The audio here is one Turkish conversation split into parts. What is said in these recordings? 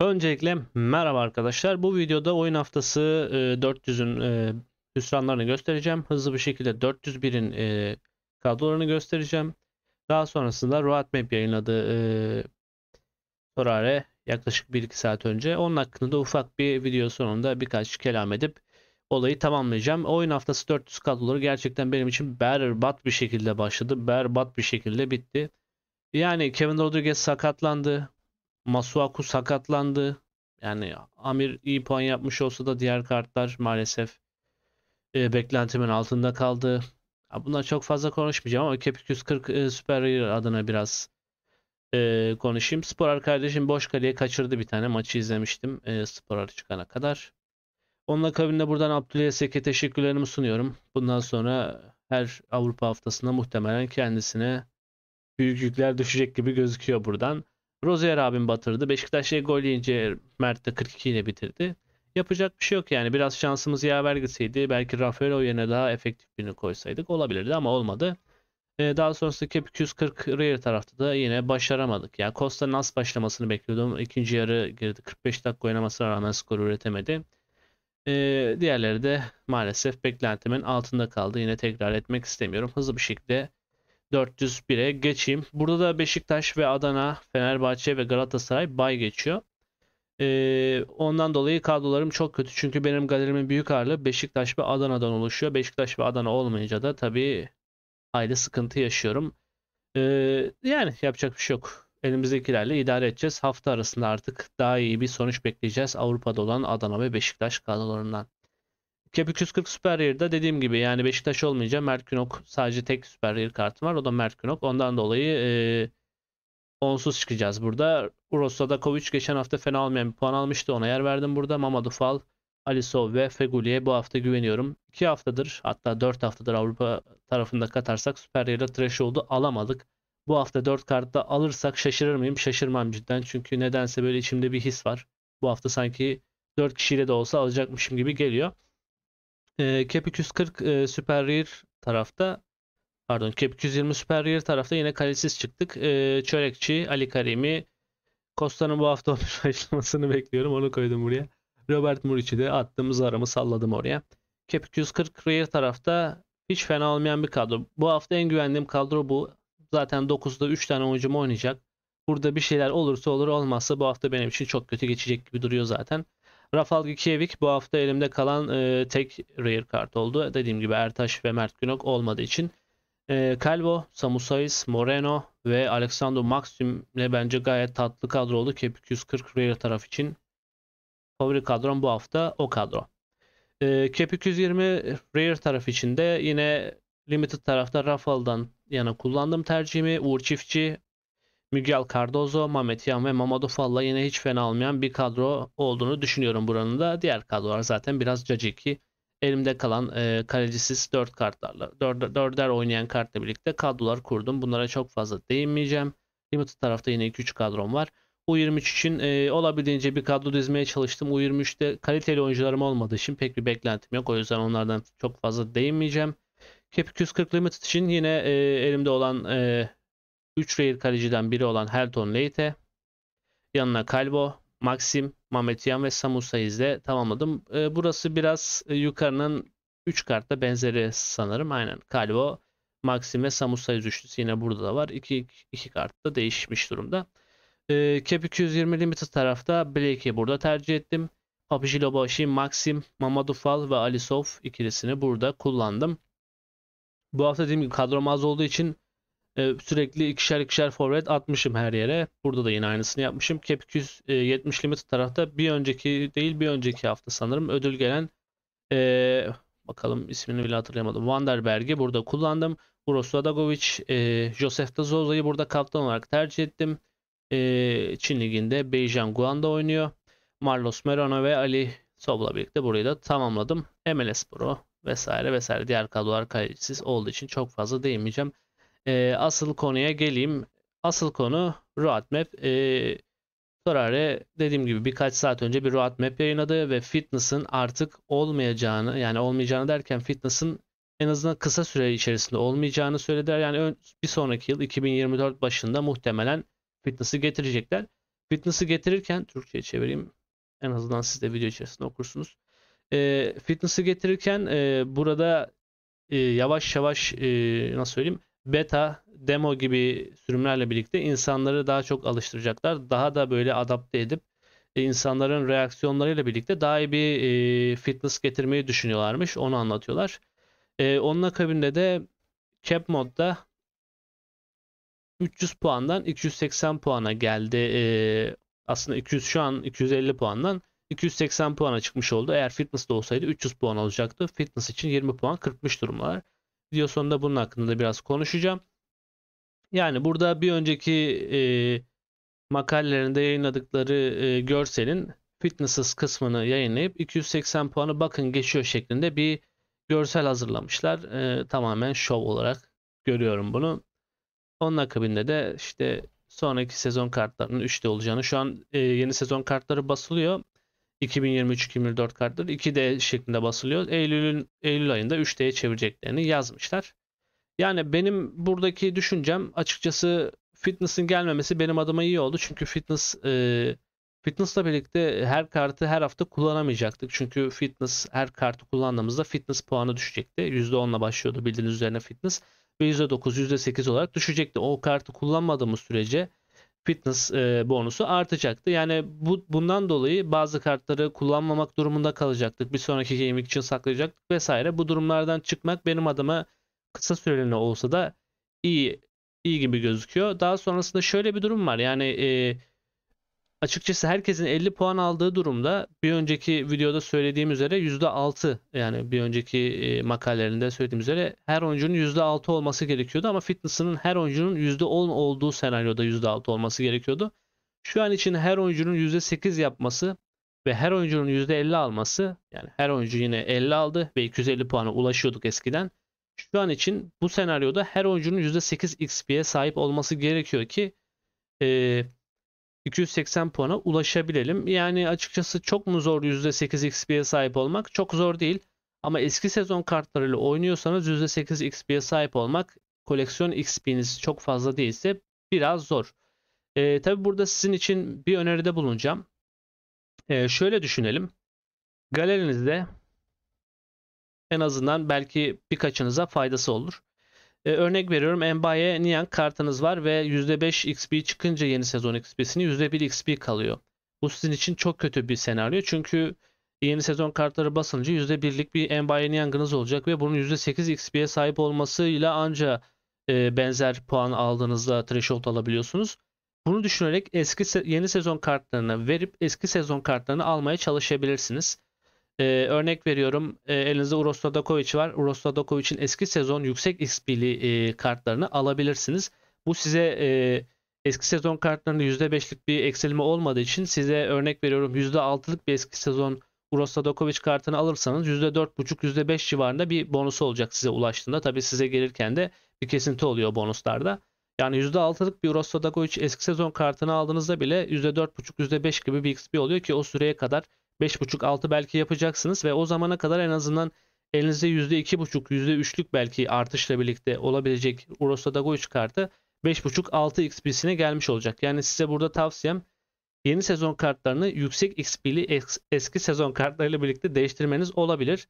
Öncelikle merhaba arkadaşlar. Bu videoda oyun haftası 400'ün e, e, hüsranlarını göstereceğim. Hızlı bir şekilde 401'in e, kadrolarını göstereceğim. Daha sonrasında Roadmap yayınladığı Torare yaklaşık 1-2 saat önce. Onun hakkında ufak bir video sonunda birkaç kelam edip olayı tamamlayacağım. Oyun haftası 400 kadroları gerçekten benim için berbat bir şekilde başladı. Berbat bir şekilde bitti. Yani Kevin Rodriguez sakatlandı. Masuaku sakatlandı. Yani Amir iyi puan yapmış olsa da diğer kartlar maalesef e, beklentimin altında kaldı. Bunlar çok fazla konuşmayacağım ama Cap 240 e, Super League adına biraz e, konuşayım. Sporar kardeşim boş kaleye kaçırdı bir tane maçı izlemiştim e, Sporar çıkana kadar. Onun akabinde buradan Abdülhamid Sek'e teşekkürlerimi sunuyorum. Bundan sonra her Avrupa haftasında muhtemelen kendisine büyük yükler düşecek gibi gözüküyor buradan. Rozier abim batırdı. Beşiktaş şey gol yiyince Mert de 42 ile bitirdi. Yapacak bir şey yok yani. Biraz şansımız yaver gitseydi belki Rafaelo yerine daha efektif birini koysaydık olabilirdi ama olmadı. Ee, daha sonrasında Cap 240 Rear tarafta da yine başaramadık. Yani Costa nasıl başlamasını bekliyordum. İkinci yarı girdi. 45 dakika oynamasına rağmen skoru üretemedi. Ee, diğerleri de maalesef beklentimin altında kaldı. Yine tekrar etmek istemiyorum. Hızlı bir şekilde 401'e geçeyim. Burada da Beşiktaş ve Adana, Fenerbahçe ve Galatasaray bay geçiyor. Ee, ondan dolayı kadrolarım çok kötü. Çünkü benim galerimin büyük ağırlığı Beşiktaş ve Adana'dan oluşuyor. Beşiktaş ve Adana olmayınca da tabii ayrı sıkıntı yaşıyorum. Ee, yani yapacak bir şey yok. Elimizdekilerle idare edeceğiz. Hafta arasında artık daha iyi bir sonuç bekleyeceğiz. Avrupa'da olan Adana ve Beşiktaş kadrolarından. Cap 340 Super Rare'da dediğim gibi yani Beşiktaş olmayacak Merkünok sadece tek Super Rare kartım var. O da Merkünok. Ondan dolayı e, onsuz çıkacağız burada. Uros'ta Kovic geçen hafta fena olmayan bir puan almıştı. Ona yer verdim burada. Mamadou Fall, Alisov ve Feguli'ye bu hafta güveniyorum. 2 haftadır hatta 4 haftadır Avrupa tarafında katarsak Süper Lig'de trash oldu alamadık. Bu hafta 4 kartta alırsak şaşırır mıyım? Şaşırmam cidden. Çünkü nedense böyle içimde bir his var. Bu hafta sanki 4 kişiyle de olsa alacakmışım gibi geliyor e, Cap 240 e, Super Rear tarafta pardon Cap 220 Super Rear tarafta yine kalesiz çıktık. E, Çörekçi, Ali Karimi, Costa'nın bu hafta 11 başlamasını bekliyorum. Onu koydum buraya. Robert Muriç'i de attım. Zara'mı salladım oraya. Cap 240 Rear tarafta hiç fena olmayan bir kadro. Bu hafta en güvendiğim kadro bu. Zaten 9'da 3 tane oyuncum oynayacak. Burada bir şeyler olursa olur olmazsa bu hafta benim için çok kötü geçecek gibi duruyor zaten. Rafal Gikiewicz bu hafta elimde kalan e, tek rare kart oldu. Dediğim gibi Ertaş ve Mert Günok olmadığı için. E, Calvo, Samusais, Moreno ve Alexander Maxim'le bence gayet tatlı kadro oldu. Cap 240 rare taraf için favori kadrom bu hafta o kadro. E, Cap 220 rare taraf içinde yine Limited tarafta Rafal'dan yana kullandım tercihimi. Uğur Çiftçi, Miguel Cardozo, Mamet Yan ve Mamadou Falla yine hiç fena almayan bir kadro olduğunu düşünüyorum buranın da. Diğer kadrolar zaten biraz caciki. Elimde kalan e, kalecisiz 4 kartlarla, 4, 4'er oynayan kartla birlikte kadrolar kurdum. Bunlara çok fazla değinmeyeceğim. Limited tarafta yine 2-3 kadrom var. U23 için e, olabildiğince bir kadro dizmeye çalıştım. U23'te kaliteli oyuncularım olmadı, için pek bir beklentim yok. O yüzden onlardan çok fazla değinmeyeceğim. Cap 240 Limited için yine e, elimde olan e, 3 rehir kaleciden biri olan Helton Leite. Yanına Kalbo, Maxim, Mametyan ve Samu Saiz'le tamamladım. E, burası biraz e, yukarının 3 kartta benzeri sanırım. Aynen Kalbo, Maxim ve Samu üçlüsü yine burada da var. 2, 2 kartta değişmiş durumda. E, Cap 220 Limited tarafta Blake'i burada tercih ettim. Papici Maxim, Mamadou ve Alisov ikilisini burada kullandım. Bu hafta dediğim gibi kadrom az olduğu için ee, sürekli ikişer ikişer forvet atmışım her yere. Burada da yine aynısını yapmışım. Cap 270 e, limit tarafta bir önceki değil bir önceki hafta sanırım ödül gelen e, bakalım ismini bile hatırlayamadım. Vanderberg'i burada kullandım. Uros Radagovic, e, Josef de Zoza'yı burada kaptan olarak tercih ettim. E, Çin liginde Beijan Guan'da oynuyor. Marlos Merano ve Ali Sob'la birlikte burayı da tamamladım. MLS Pro vesaire vesaire diğer kadrolar kalitesiz olduğu için çok fazla değinmeyeceğim e, asıl konuya geleyim. Asıl konu roadmap. E, ee, Ferrari dediğim gibi birkaç saat önce bir roadmap yayınladı ve fitness'ın artık olmayacağını yani olmayacağını derken fitness'ın en azından kısa süre içerisinde olmayacağını söylediler. Yani ön, bir sonraki yıl 2024 başında muhtemelen fitness'ı getirecekler. Fitness'ı getirirken Türkçe'ye çevireyim. En azından siz de video içerisinde okursunuz. E, fitness'ı getirirken e, burada e, yavaş yavaş e, nasıl söyleyeyim beta, demo gibi sürümlerle birlikte insanları daha çok alıştıracaklar. Daha da böyle adapte edip e, insanların reaksiyonlarıyla birlikte daha iyi bir e, fitness getirmeyi düşünüyorlarmış. Onu anlatıyorlar. E, onun akabinde de cap modda 300 puandan 280 puana geldi. E, aslında 200 şu an 250 puandan 280 puana çıkmış oldu. Eğer fitness olsaydı 300 puan olacaktı. Fitness için 20 puan kırpmış durumlar. Video sonunda bunun hakkında biraz konuşacağım. Yani burada bir önceki e, makalelerinde yayınladıkları e, görselin fitnesses kısmını yayınlayıp 280 puanı bakın geçiyor şeklinde bir görsel hazırlamışlar. E, tamamen şov olarak görüyorum bunu. Onun akabinde de işte sonraki sezon kartlarının 3'te olacağını şu an e, yeni sezon kartları basılıyor. 2023-2024 kartları 2D şeklinde basılıyor. Eylül'ün Eylül ayında 3D'ye çevireceklerini yazmışlar. Yani benim buradaki düşüncem açıkçası Fitness'in gelmemesi benim adıma iyi oldu. Çünkü Fitness e, Fitness'la birlikte her kartı her hafta kullanamayacaktık. Çünkü Fitness her kartı kullandığımızda Fitness puanı düşecekti. %10'la başlıyordu bildiğiniz üzerine Fitness. Ve %9, %8 olarak düşecekti. O kartı kullanmadığımız sürece fitness e, bonusu artacaktı. Yani bu bundan dolayı bazı kartları kullanmamak durumunda kalacaktık. Bir sonraki game için saklayacaktık vesaire. Bu durumlardan çıkmak benim adıma kısa süreliğine olsa da iyi iyi gibi gözüküyor. Daha sonrasında şöyle bir durum var. Yani e, açıkçası herkesin 50 puan aldığı durumda bir önceki videoda söylediğim üzere %6 yani bir önceki e, makalelerinde söylediğim üzere her oyuncunun %6 olması gerekiyordu ama fitness'ının her oyuncunun %10 olduğu senaryoda %6 olması gerekiyordu. Şu an için her oyuncunun %8 yapması ve her oyuncunun %50 alması yani her oyuncu yine 50 aldı ve 250 puana ulaşıyorduk eskiden. Şu an için bu senaryoda her oyuncunun %8 XP'ye sahip olması gerekiyor ki e, 280 puana ulaşabilelim. Yani açıkçası çok mu zor %8 XP'ye sahip olmak? Çok zor değil. Ama eski sezon kartlarıyla oynuyorsanız %8 XP'ye sahip olmak koleksiyon XP'niz çok fazla değilse biraz zor. E, ee, Tabi burada sizin için bir öneride bulunacağım. E, şöyle düşünelim. Galerinizde en azından belki birkaçınıza faydası olur. E, örnek veriyorum Embaye Niyan kartınız var ve %5 XP çıkınca yeni sezon XP'sini %1 XP kalıyor. Bu sizin için çok kötü bir senaryo çünkü yeni sezon kartları basınca %1'lik bir Embaye Niyan'ınız olacak ve bunun %8 XP'ye sahip olmasıyla anca e, benzer puan aldığınızda threshold alabiliyorsunuz. Bunu düşünerek eski yeni sezon kartlarını verip eski sezon kartlarını almaya çalışabilirsiniz. Ee, örnek veriyorum e, elinizde Uros Tadakovic var. Uros Tadakovic'in eski sezon yüksek XP'li e, kartlarını alabilirsiniz. Bu size e, eski sezon kartlarında %5'lik bir eksilme olmadığı için size örnek veriyorum %6'lık bir eski sezon Uros Tadakovic kartını alırsanız %4,5-%5 civarında bir bonusu olacak size ulaştığında. Tabi size gelirken de bir kesinti oluyor bonuslarda. Yani %6'lık bir Uros Tadakovic eski sezon kartını aldığınızda bile %4,5-%5 gibi bir XP oluyor ki o süreye kadar 5,5-6 belki yapacaksınız ve o zamana kadar en azından elinizde %2,5 %3'lük belki artışla birlikte olabilecek Urosa Dagoic kartı 5.5-6 XP'sine gelmiş olacak. Yani size burada tavsiyem yeni sezon kartlarını yüksek XP'li eski sezon kartlarıyla birlikte değiştirmeniz olabilir.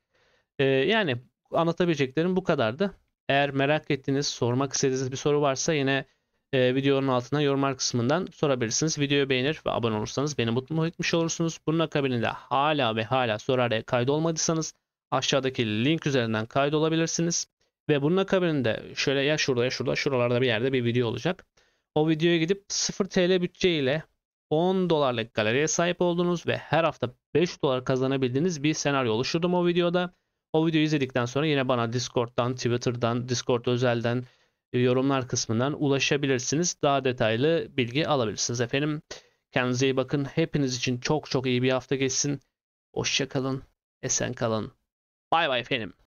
Ee, yani anlatabileceklerim bu kadardı. Eğer merak ettiğiniz, sormak istediğiniz bir soru varsa yine e, videonun altına yorumlar kısmından sorabilirsiniz. Videoyu beğenir ve abone olursanız beni mutlu etmiş olursunuz. Bunun akabinde hala ve hala Sorara'ya kaydolmadıysanız aşağıdaki link üzerinden kaydolabilirsiniz. Ve bunun akabinde şöyle ya şurada ya şurada şuralarda bir yerde bir video olacak. O videoya gidip 0 TL bütçe ile 10 dolarlık galeriye sahip olduğunuz ve her hafta 5 dolar kazanabildiğiniz bir senaryo oluşturdum o videoda. O videoyu izledikten sonra yine bana Discord'dan, Twitter'dan, Discord özelden, e, yorumlar kısmından ulaşabilirsiniz. Daha detaylı bilgi alabilirsiniz efendim. Kendinize iyi bakın. Hepiniz için çok çok iyi bir hafta geçsin. Hoşçakalın. Esen kalın. Bay bay efendim.